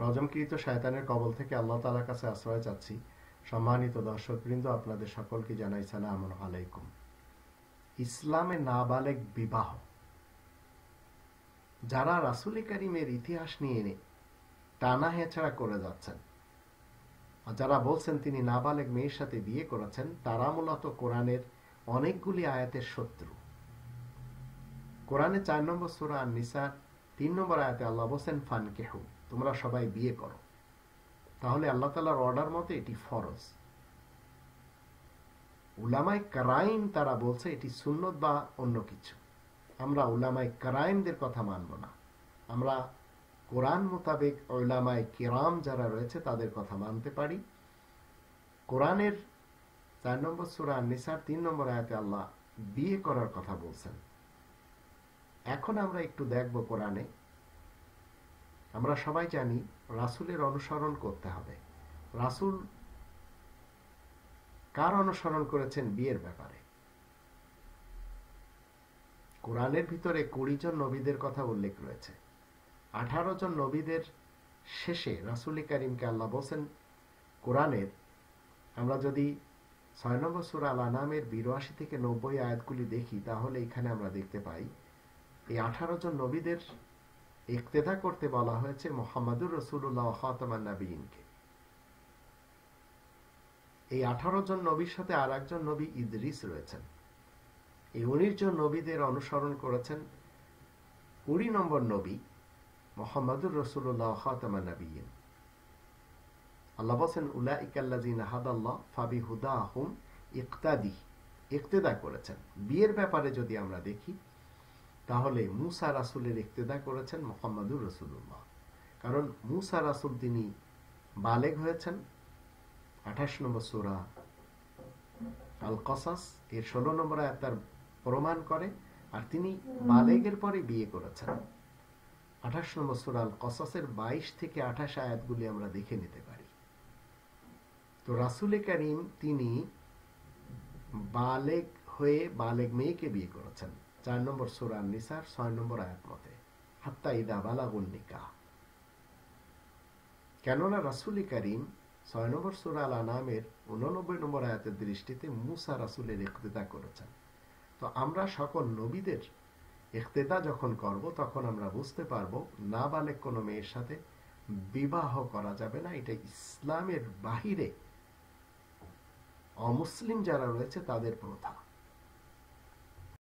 রজমকৃত শয়তানের কবল থেকে আল্লাহ তালার কাছে আশ্রয় চাচ্ছি সম্মানিত দর্শকবৃন্দ আপনাদের সকলকে জানাই সালাম আলাইকুম ইসলামে নাবালেক বিবাহ যারা রাসুল করিমের ইতিহাস নিয়ে এনে টানা হেঁচড়া করে যাচ্ছেন আর যারা বলছেন তিনি নাবালেক মেয়ের সাথে বিয়ে করেছেন তারা মূলত কোরআনের অনেকগুলি আয়াতের শত্রু কোরআনে চার নম্বর সুরা নিসার তিন নম্বর আয়াতে আল্লাহ বলছেন ফান কেহু তোমরা সবাই বিয়ে করো তাহলে আল্লাহ তালার অর্ডার মতে এটি ফরজ উলামায় ক্রাইম তারা বলছে এটি সুন্নত বা অন্য কিছু আমরা উলামায় ক্রাইমদের কথা মানব না আমরা কোরআন মোতাবেক ওলামায় কেরাম যারা রয়েছে তাদের কথা মানতে পারি কোরআনের চার নম্বর সুরা নিসার তিন নম্বর আয়াতে আল্লাহ বিয়ে করার কথা বলছেন এখন আমরা একটু দেখব কোরআনে আমরা সবাই জানি রাসুলের অনুসরণ করতে হবে রাসুল কার অনুসরণ করেছেন বিয়ের ব্যাপারে কোরআনের ভিতরে কুড়ি জন নবীদের কথা উল্লেখ রয়েছে আঠারো জন নবীদের শেষে রাসুল করিমকে আল্লাহ বসেন কোরআনের আমরা যদি ছয় নম্বর সুর আল আনামের বিরাশি থেকে নব্বই আয়াতগুলি দেখি তাহলে এখানে আমরা দেখতে পাই এই আঠারো জন নবীদের ইকতেদা করতে বলা হয়েছে মোহাম্মদুর রসুল্লাহ হাতামান নবীনকে এই আঠারো জন নবীর সাথে আর একজন নবী ইদরিস রয়েছেন এই উনিশ জন নবীদের অনুসরণ করেছেন কুড়ি নম্বর নবী মোহাম্মদুর রসুল্লাহ হাতামান নবীন আল্লাহ বলছেন উলা ইকাল্লাজিন হাদাল্লাহ ফাবি হুদা আহম ইকতাদি ইকতেদা করেছেন বিয়ের ব্যাপারে যদি আমরা দেখি তাহলে মুসা রাসুলের ইক্তেদা করেছেন মোহাম্মদুর রসুল্লাহ কারণ মুসা রাসুল তিনি বালেগ হয়েছেন আঠাশ নম্বর সুরা আল কসাস এর ষোলো নম্বর আয়াতার প্রমাণ করে আর তিনি বালেগের পরে বিয়ে করেছেন আঠাশ নম্বর সুরা আল কসাসের বাইশ থেকে আঠাশ আয়াতগুলি আমরা দেখে নিতে পারি তো রাসুলে করিম তিনি বালেগ হয়ে বালেগ মেয়েকে বিয়ে করেছেন চার নম্বর সুরান নিসার ছয় নম্বর আয়াত মতে হাত্তা ইদা বালাগুন নিকাহ কেননা রাসুলি করিম ছয় নম্বর সুরা আল আনামের উননব্বই নম্বর আয়াতের দৃষ্টিতে মুসা রাসুলের ইকতেদা করেছেন তো আমরা সকল নবীদের ইকতেদা যখন করব তখন আমরা বুঝতে পারবো না বালেক কোনো মেয়ের সাথে বিবাহ করা যাবে না এটা ইসলামের বাহিরে অমুসলিম যারা রয়েছে তাদের প্রথা